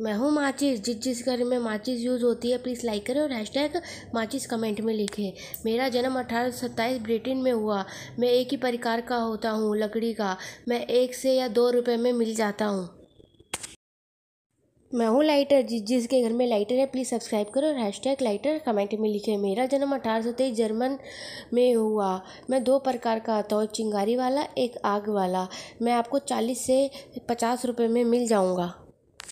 मैं हूँ माचिस जिस जिस घर में माचिस यूज़ होती है प्लीज़ लाइक करें और हैश टैग माचिस कमेंट में लिखें मेरा जन्म अठारह सौ सत्ताईस ब्रिटेन में हुआ मैं एक ही परिकार का होता हूँ लकड़ी का मैं एक से या दो रुपये में मिल जाता हूँ मैं हूँ लाइटर जिस जिसके घर में लाइटर है प्लीज़ सब्सक्राइब करो और हैश टैग लाइटर कमेंट में लिखे मेरा जन्म अठारह सौ तेईस जर्मन में हुआ मैं दो प्रकार का आता हूँ एक चिंगारी वाला एक आग वाला मैं आपको चालीस से पचास रुपये में मिल जाऊँगा